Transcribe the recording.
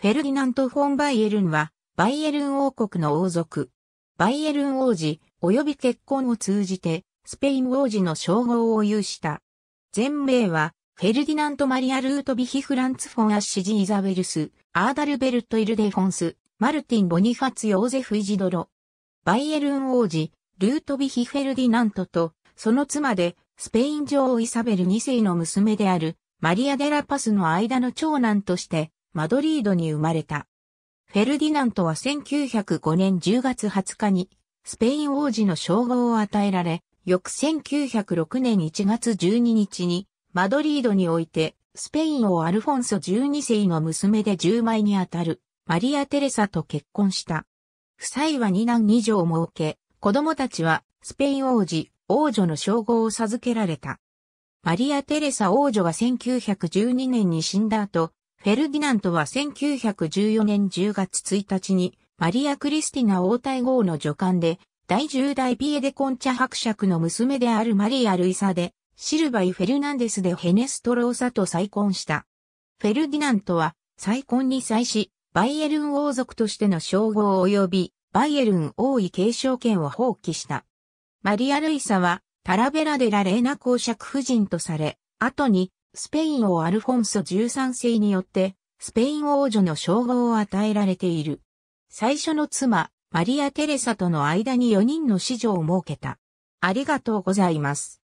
フェルディナント・フォン・バイエルンは、バイエルン王国の王族。バイエルン王子、及び結婚を通じて、スペイン王子の称号を有した。全名は、フェルディナント・マリア・ルート・ビヒ・フランツ・フォン・アッシジ・イザベルス、アーダルベルト・イルデフォンス、マルティン・ボニファツ・ヨーゼフ・イジドロ。バイエルン王子、ルート・ビヒ・フェルディナントと、その妻で、スペイン女王イサベル2世の娘である、マリア・デラ・パスの間の長男として、マドリードに生まれた。フェルディナントは1905年10月20日にスペイン王子の称号を与えられ、翌1906年1月12日にマドリードにおいてスペイン王アルフォンソ12世の娘で10枚にあたるマリア・テレサと結婚した。夫妻は2男2女を設け、子供たちはスペイン王子、王女の称号を授けられた。マリア・テレサ王女が1912年に死んだ後、フェルディナントは1914年10月1日にマリア・クリスティナ王太后の助官で第10代ピエデコンチャ伯爵の娘であるマリア・ルイサでシルバイ・フェルナンデスでヘネストローサと再婚した。フェルディナントは再婚に際しバイエルン王族としての称号及びバイエルン王位継承権を放棄した。マリア・ルイサはタラベラデラ・レーナ公爵夫人とされ、後にスペイン王アルフォンソ13世によって、スペイン王女の称号を与えられている。最初の妻、マリア・テレサとの間に4人の子女を設けた。ありがとうございます。